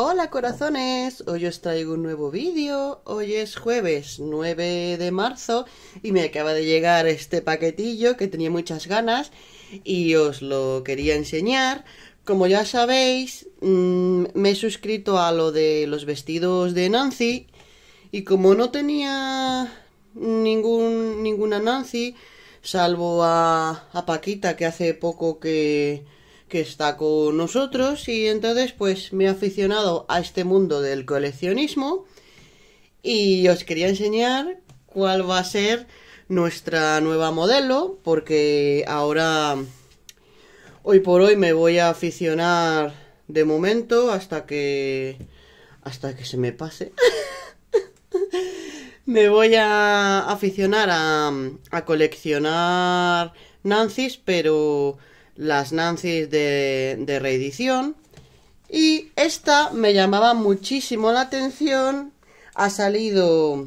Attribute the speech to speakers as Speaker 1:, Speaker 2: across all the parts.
Speaker 1: Hola corazones, hoy os traigo un nuevo vídeo, hoy es jueves 9 de marzo y me acaba de llegar este paquetillo que tenía muchas ganas y os lo quería enseñar. Como ya sabéis, mm, me he suscrito a lo de los vestidos de Nancy y como no tenía ningún, ninguna Nancy, salvo a Paquita que hace poco que que está con nosotros y entonces pues me he aficionado a este mundo del coleccionismo y os quería enseñar cuál va a ser nuestra nueva modelo porque ahora hoy por hoy me voy a aficionar de momento hasta que hasta que se me pase me voy a aficionar a, a coleccionar Nancy's pero las Nancy's de, de reedición. Y esta me llamaba muchísimo la atención. Ha salido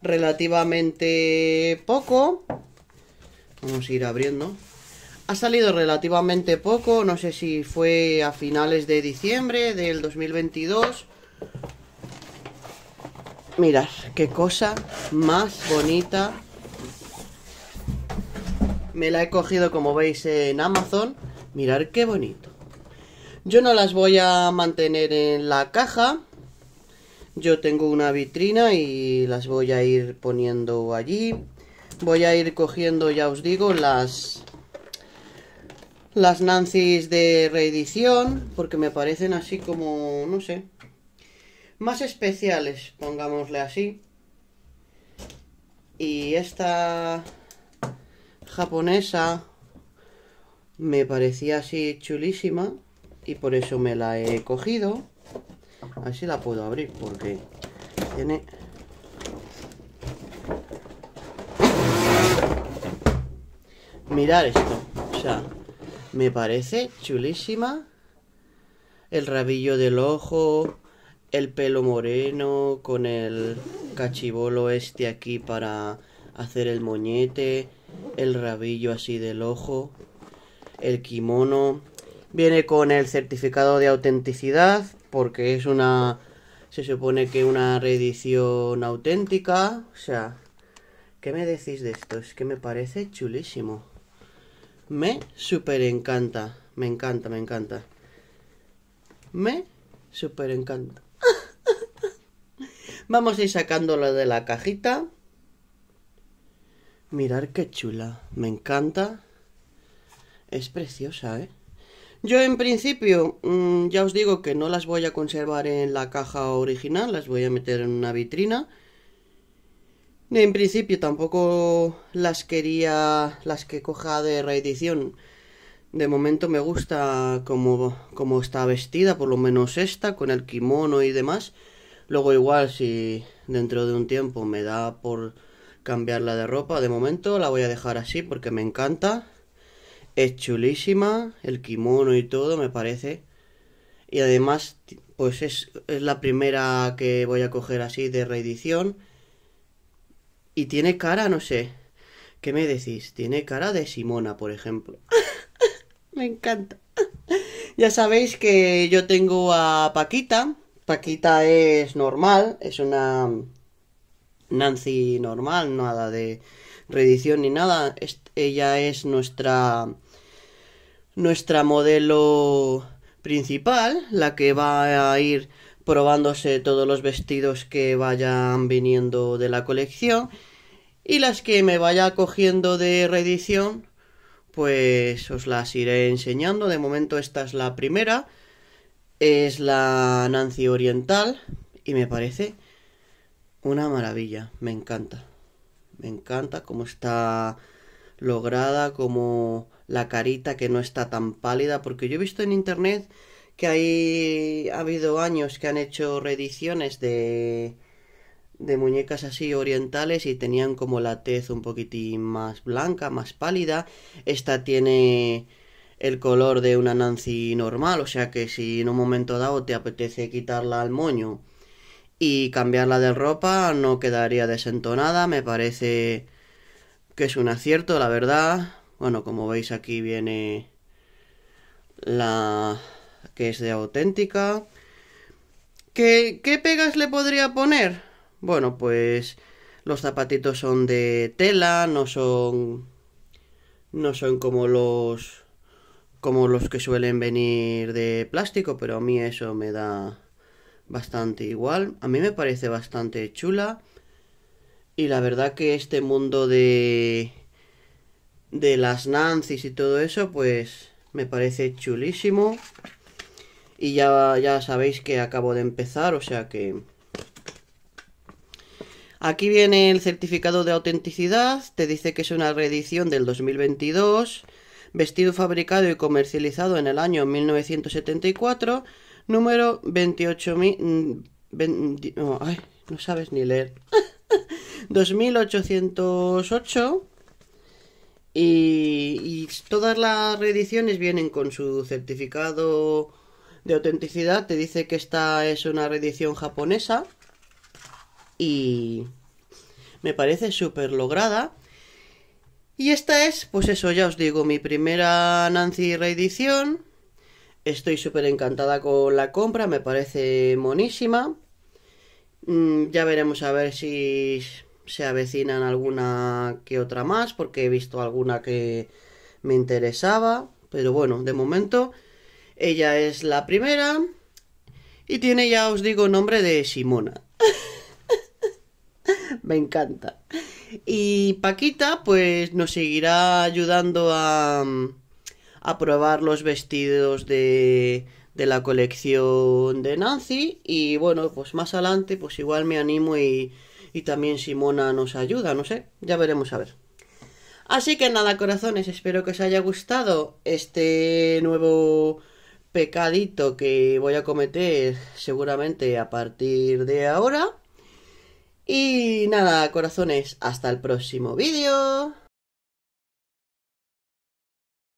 Speaker 1: relativamente poco. Vamos a ir abriendo. Ha salido relativamente poco, no sé si fue a finales de diciembre del 2022. Mirad, qué cosa más bonita me la he cogido, como veis, en Amazon. Mirad qué bonito. Yo no las voy a mantener en la caja. Yo tengo una vitrina y las voy a ir poniendo allí. Voy a ir cogiendo, ya os digo, las las Nancy's de reedición, porque me parecen así como, no sé, más especiales, pongámosle así. Y esta japonesa me parecía así chulísima y por eso me la he cogido. Así la puedo abrir porque tiene... Mirar esto, o sea, me parece chulísima. El rabillo del ojo, el pelo moreno, con el cachibolo este aquí para hacer el moñete, el rabillo así del ojo, el kimono. Viene con el certificado de autenticidad porque es una... Se supone que una reedición auténtica. O sea, ¿qué me decís de esto? Es que me parece chulísimo. Me súper encanta. Me encanta, me encanta. Me súper encanta. Vamos a ir sacándolo de la cajita. Mirar qué chula. Me encanta. Es preciosa, ¿eh? Yo en principio, mm, ya os digo que no las voy a conservar en la caja original, las voy a meter en una vitrina. En principio tampoco las quería, las que coja de reedición. De momento me gusta como, como está vestida, por lo menos esta, con el kimono y demás. Luego igual si dentro de un tiempo me da por cambiarla de ropa. De momento la voy a dejar así porque me encanta. Es chulísima, el kimono y todo me parece. Y además, pues es, es la primera que voy a coger así de reedición. Y tiene cara, no sé. ¿Qué me decís? Tiene cara de Simona, por ejemplo. me encanta. ya sabéis que yo tengo a Paquita. Paquita es normal, es una Nancy normal, nada de reedición ni nada. ella es nuestra nuestra modelo principal, la que va a ir probándose todos los vestidos que vayan viniendo de la colección y las que me vaya cogiendo de reedición, pues os las iré enseñando. De momento esta es la primera, es la Nancy Oriental y me parece una maravilla, me encanta. Me encanta cómo está lograda, como la carita que no está tan pálida, porque yo he visto en internet que hay, ha habido años que han hecho reediciones de, de muñecas así orientales y tenían como la tez un poquitín más blanca, más pálida. Esta tiene el color de una Nancy normal, o sea que si en un momento dado te apetece quitarla al moño y cambiarla de ropa no quedaría desentonada, me parece que es un acierto, la verdad. Bueno, como veis aquí viene la que es de auténtica. ¿Qué, qué pegas le podría poner? Bueno, pues los zapatitos son de tela, no son no son como los como los que suelen venir de plástico, pero a mí eso me da bastante igual. A mí me parece bastante chula. Y la verdad que este mundo de. de las Nancy's y todo eso, pues me parece chulísimo. Y ya, ya sabéis que acabo de empezar, o sea que. Aquí viene el certificado de autenticidad, te dice que es una reedición del 2022, vestido fabricado y comercializado en el año 1974 número 28.000... Mm, no, ay, no sabes ni leer. 2808 y, y, todas las reediciones vienen con su certificado de autenticidad. Te dice que esta es una reedición japonesa y me parece súper lograda. Y esta es, pues eso, ya os digo, mi primera Nancy reedición. Estoy súper encantada con la compra, me parece monísima. Mm, ya veremos a ver si se avecinan alguna que otra más, porque he visto alguna que me interesaba. Pero bueno, de momento ella es la primera y tiene ya, os digo, nombre de Simona. me encanta. Y Paquita pues nos seguirá ayudando a a probar los vestidos de, de la colección de Nancy y bueno, pues más adelante pues igual me animo y, y también Simona nos ayuda, no sé, ya veremos a ver. Así que nada, corazones, espero que os haya gustado este nuevo pecadito que voy a cometer seguramente a partir de ahora. Y nada, corazones, hasta el próximo vídeo.